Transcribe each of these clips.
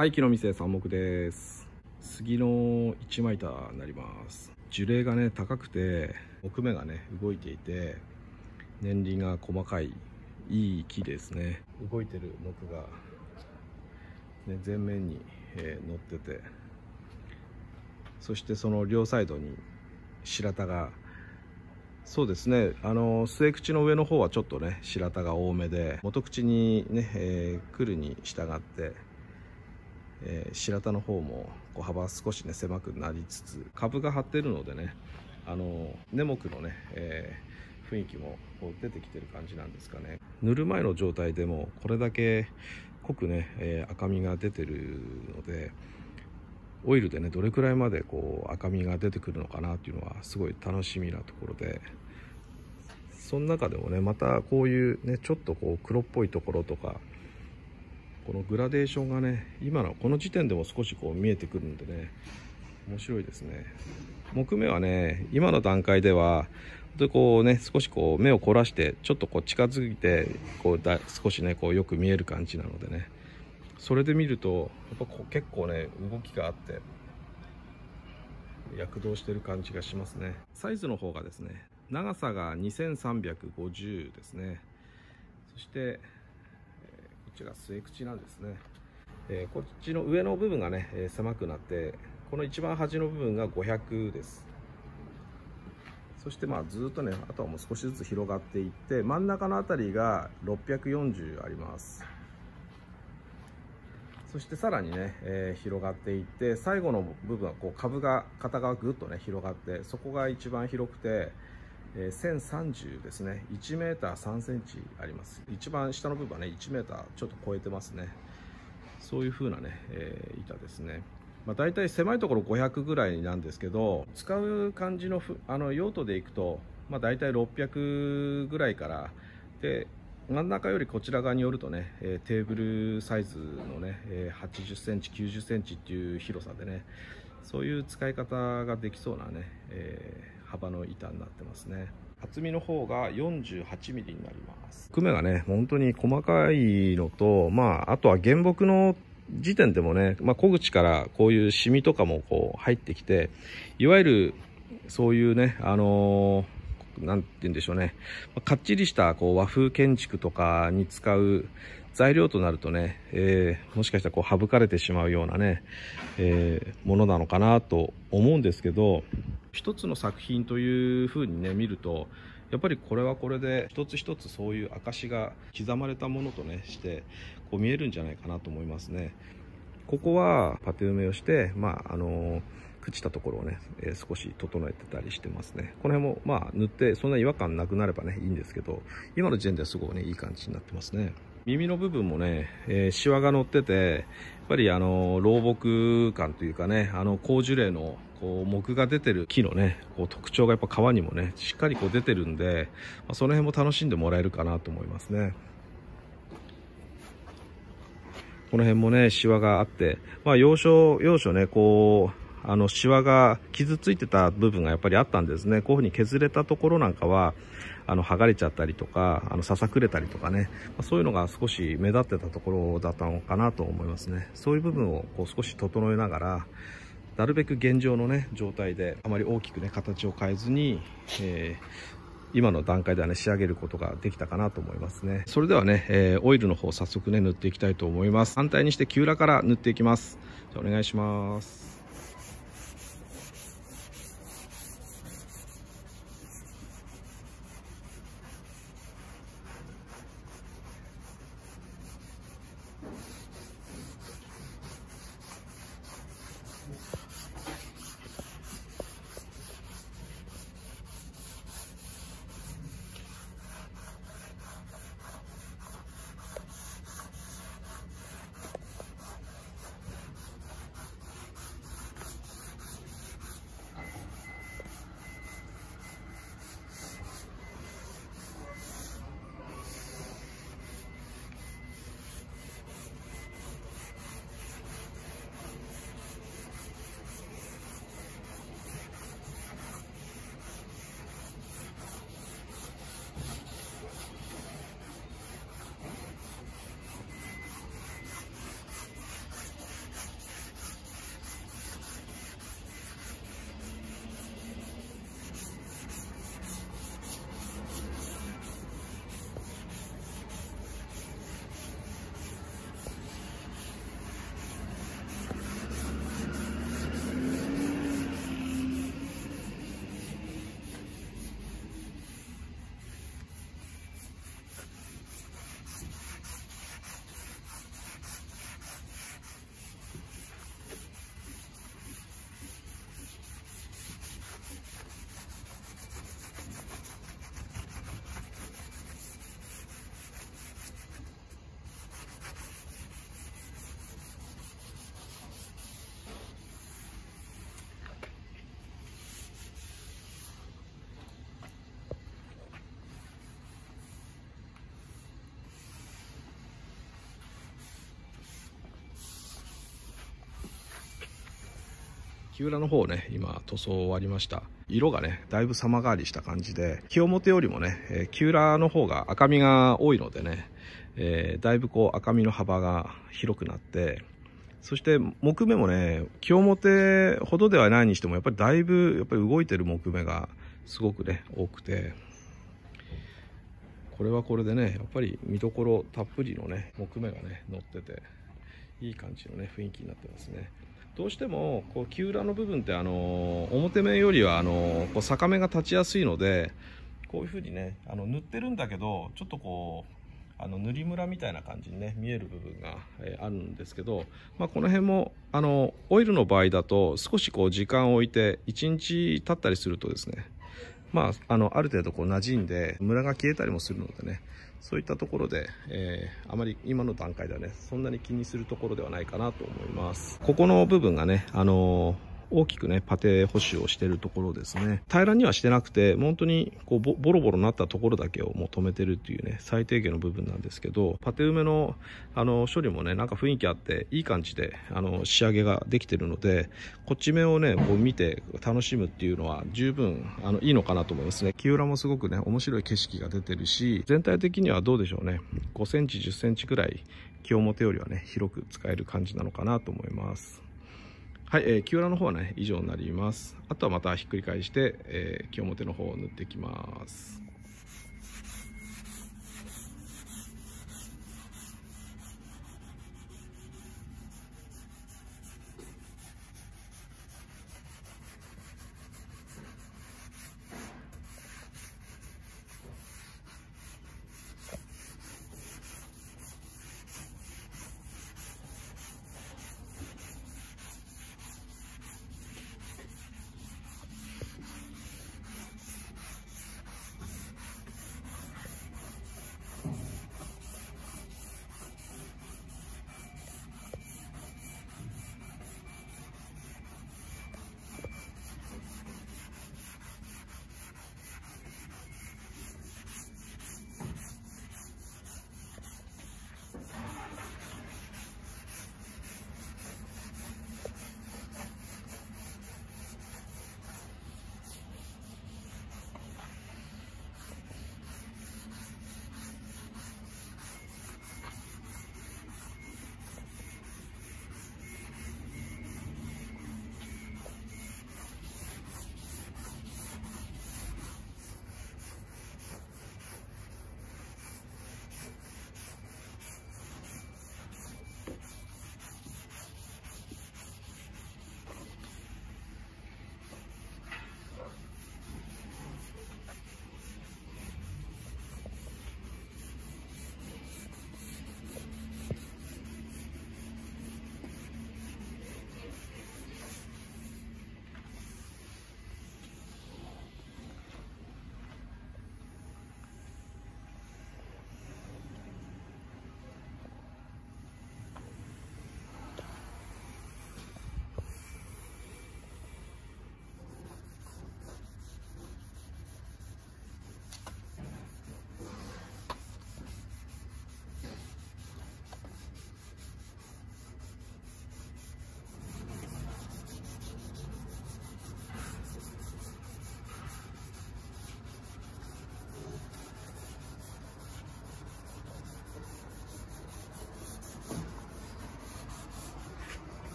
はい木の店三目です杉の一枚板になります樹齢がね高くて木目がね動いていて年輪が細かいいい木ですね動いてる木が、ね、前面に、えー、乗っててそしてその両サイドに白田がそうですねあの末口の上の方はちょっとね白田が多めで元口にね、えー、来るに従ってえー、白田の方もこう幅少しね狭くなりつつ株が張ってるのでねあの根木のね、えー、雰囲気もこう出てきてる感じなんですかね塗る前の状態でもこれだけ濃くね、えー、赤みが出てるのでオイルでねどれくらいまでこう赤みが出てくるのかなっていうのはすごい楽しみなところでその中でもねまたこういうねちょっとこう黒っぽいところとかこのグラデーションがね今のこの時点でも少しこう見えてくるんでね面白いですね木目はね今の段階ではでこうね少しこう目を凝らしてちょっとこう近づいてこうだ少しねこうよく見える感じなのでねそれで見るとやっぱこう結構ね動きがあって躍動してる感じがしますねサイズの方がですね長さが2350ですねそしてちら末口なんですね、えー、こっちの上の部分がね、えー、狭くなってこの一番端の部分が500ですそしてまあずっとねあとはもう少しずつ広がっていって真ん中の辺りが640ありますそしてさらにね、えー、広がっていって最後の部分はこう株が片側ぐっとね広がってそこが一番広くてえー、1030ですね1 m 3ンチあります一番下の部分はね 1m ちょっと超えてますねそういう風なね、えー、板ですねまあ、大体狭いところ500ぐらいなんですけど使う感じのあの用途でいくと、まあ、大体600ぐらいからで真ん中よりこちら側によるとね、えー、テーブルサイズのね、えー、80センチ、90センチっていう広さでね、そういう使い方ができそうなね、えー幅の板になってますね厚みの方が 48mm になります木目がね本当に細かいのとまああとは原木の時点でもね、まあ、小口からこういうシミとかもこう入ってきていわゆるそういうねあのーなんて言うんでしょうね。かっちりしたこう和風建築とかに使う材料となるとね、えー、もしかしたらこう省かれてしまうようなね、えー、ものなのかなと思うんですけど一つの作品というふうにね見るとやっぱりこれはこれで一つ一つそういう証が刻まれたものとねしてこう見えるんじゃないかなと思いますね。ここはパテ埋めをして、まああのー朽ちたところをね、えー、少し整えてたりしてますね。この辺もまあ塗ってそんな違和感なくなればね、いいんですけど、今の時点ではすごいね、いい感じになってますね。耳の部分もね、えー、シワが乗ってて、やっぱりあの、老木感というかね、あの、高樹齢の、こう、木が出てる木のね、こう、特徴がやっぱ皮にもね、しっかりこう出てるんで、まあ、その辺も楽しんでもらえるかなと思いますね。この辺もね、シワがあって、まあ、要所、要所ね、こう、あのシワが傷ついてた部分がやっぱりあったんですねこういうふうに削れたところなんかはあの剥がれちゃったりとかあのささくれたりとかね、まそういうのが少し目立ってたところだったのかなと思いますねそういう部分をこう少し整えながらなるべく現状のね状態であまり大きくね形を変えずに、えー今の段階ではね仕上げることができたかなと思いますねそれではね、えー、オイルの方早速ね塗っていきたいと思います反対にして急ラから塗っていきますじゃお願いします木裏の方ね、今塗装終わりました。色がね、だいぶ様変わりした感じで、木表よりもね、え木裏の方が赤みが多いのでね、えー、だいぶこう赤みの幅が広くなって、そして木目もね、木表ほどではないにしても、やっぱりだいぶ、やっぱり動いてる木目がすごくね、多くて、これはこれでね、やっぱり見どころたっぷりのね、木目がね、乗ってて、いい感じのね、雰囲気になってますね。どうしてもこう木裏の部分ってあの表面よりはあのこう坂目が立ちやすいのでこういうふうにねあの塗ってるんだけどちょっとこうあの塗りムラみたいな感じにね見える部分が、えあるんですけど、まあ、この辺もあのオイルの場合だと少しこう時間を置いて1日経ったりするとですねまあ、あのある程度こう馴染んでムラが消えたりもするのでねそういったところで、えー、あまり今の段階ではね、そんなに気にするところではないかなと思います。ここの部分がね、あのー大きくね、パテ補修をしてるところですね。平らにはしてなくて、本当にこうボロボロになったところだけをもう止めてるっていうね、最低限の部分なんですけど、パテ埋めのあの処理もね、なんか雰囲気あって、いい感じであの仕上げができてるので、こっち目をね、こう見て楽しむっていうのは十分あのいいのかなと思いますね。木裏もすごくね、面白い景色が出てるし、全体的にはどうでしょうね、5センチ、10センチくらい、木表よりはね、広く使える感じなのかなと思います。はい、えー、木裏の方はね以上になりますあとはまたひっくり返して、えー、木表の方を塗っていきます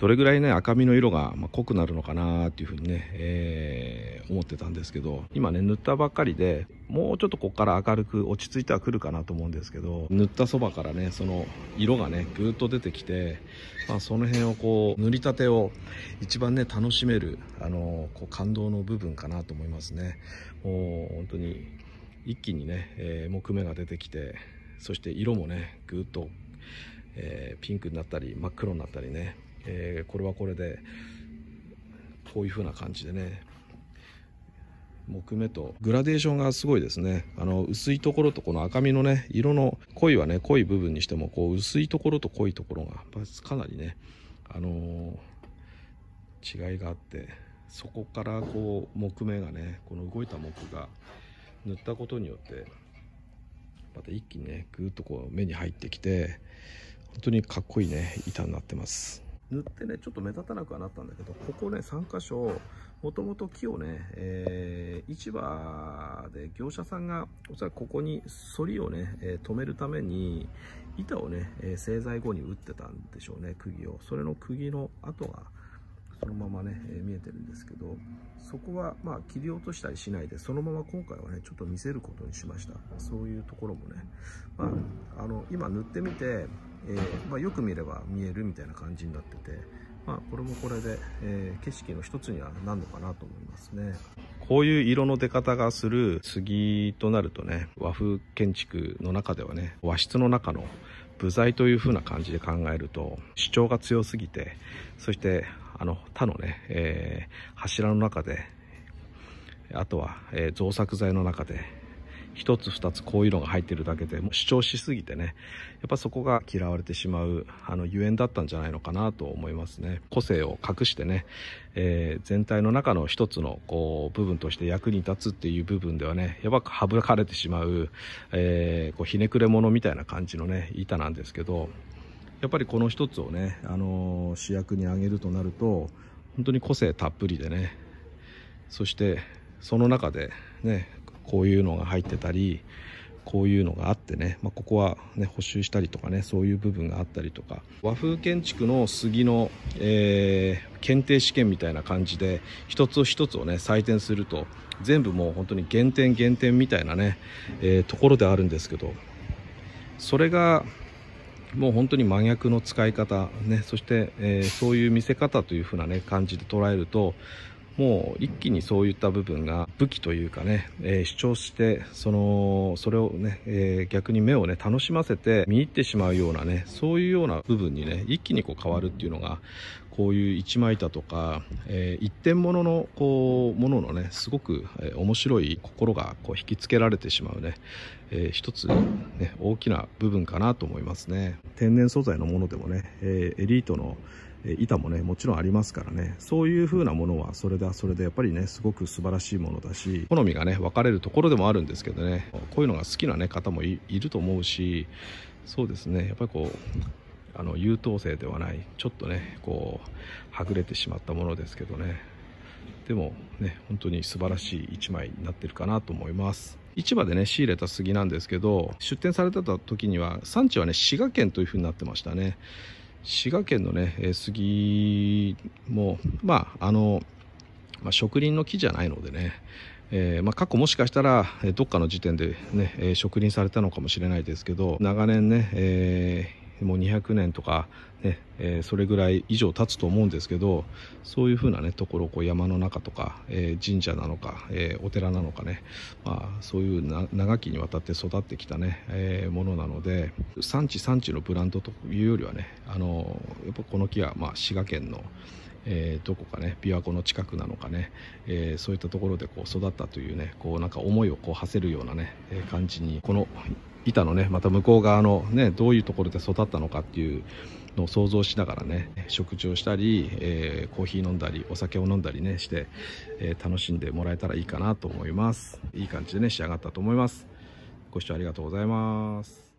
どれぐらいね赤みの色が、ま濃くなるのかなっていうふうにね、えー、思ってたんですけど今ね塗ったばっかりでもうちょっとここから明るく落ち着いてはくるかなと思うんですけど塗ったそばからねその色がねぐーっと出てきて、まあ、その辺をこう塗りたてを一番ね楽しめるあのこう感動の部分かなと思いますねもう本当に一気にね、えー、木目が出てきてそして色もねぐーっと、えー、ピンクになったり真っ黒になったりねえー、これはこれでこういう風な感じでね木目とグラデーションがすごいですねあの薄いところとこの赤みのね色の濃いはね濃い部分にしてもこう薄いところと濃いところがかなりねあのー、違いがあってそこからこう木目がねこの動いた木が塗ったことによってまた一気にねぐーっとこう目に入ってきて本当にかっこいいね板になってます。塗ってね、ちょっと目立たなくはなったんだけど、ここね、3箇所、もともと木をね、えー、市場で業者さんが、おそらくここに反りをね、えー、止めるために、板をね、えー、製材後に打ってたんでしょうね、釘を。それの釘の跡が、そのままね、えー、見えてるんですけど、そこは、まあ、切り落としたりしないで、そのまま今回はね、ちょっと見せることにしました。そういうところもね。まあ、あの、今塗ってみて、えー、まあ、よく見れば見えるみたいな感じになってて、まあ、これもこれで、えー、景色の一つにはなるのかなと思いますねこういう色の出方がする杉となるとね和風建築の中ではね和室の中の部材という風な感じで考えると主張が強すぎてそしてあの他のね、えー、柱の中であとは、え造作材の中で一つ二つこういうのが入ってるだけで、も主張しすぎてね、やっぱそこが嫌われてしまう、あの、ゆえんだったんじゃないのかなと思いますね。個性を隠してね、えー、全体の中の一つの、こう、部分として役に立つっていう部分ではね、やばく省かれてしまう、えー、こう、ひねくれ者みたいな感じのね、板なんですけど、やっぱりこの一つをね、あのー、主役に挙げるとなると、本当に個性たっぷりでね、そしてその中でね、こういうのが入ってたりこういうのがあってね、まあ、ここは、ね、補修したりとかねそういう部分があったりとか和風建築の杉の、えー、検定試験みたいな感じで一つ一つをね採点すると全部もう本当に減点減点みたいなね、えー、ところであるんですけどそれがもう本当に真逆の使い方、ね、そして、えー、そういう見せ方という風な、ね、感じで捉えるともう一気にそういった部分が武器というかね、えー、主張してそのそれをね、えー、逆に目をね楽しませて見入ってしまうようなねそういうような部分にね一気にこう変わるっていうのがこういう一枚板とか、えー、一点物のこうもののねすごく、え面白い心がこう引きつけられてしまうね、えー、一つ、ね、大きな部分かなと思いますね天然素材のものでもね、えー、エリートの板もねもちろんありますからねそういう風なものはそれでそれでやっぱりねすごく素晴らしいものだし好みがね分かれるところでもあるんですけどねこういうのが好きな、ね、方もいると思うしそうですねやっぱりこうあの優等生ではないちょっとねこうはぐれてしまったものですけどねでもね本当に素晴らしい1枚になってるかなと思います市場でね仕入れた杉なんですけど出店されてた時には産地はね滋賀県というふうになってましたね滋賀県のね、え杉もまああの、まあ、植林の木じゃないのでねえー、まあ、過去もしかしたら、えどっかの時点でね、え植林されたのかもしれないですけど長年ね、えーもう200年とかね、えー、それぐらい以上経つと思うんですけどそういうふうな、ね、ところこう山の中とか、えー、神社なのか、えー、お寺なのかね、まあ、そういう長きにわたって育ってきたね、ものなので産地産地のブランドというよりはねあのやっぱこの木は、まあ、滋賀県のえー、どこかね琵琶湖の近くなのかね、えー、そういったところでこう育ったというねこうなんか思いをこう馳せるようなね、えー、感じにこの板のねまた向こう側のねどういうところで育ったのかっていうのを想像しながらね食事をしたり、えー、コーヒー飲んだりお酒を飲んだりねして、えー、楽しんでもらえたらいいかなと思いますいい感じでね仕上がったと思いますご視聴ありがとうございます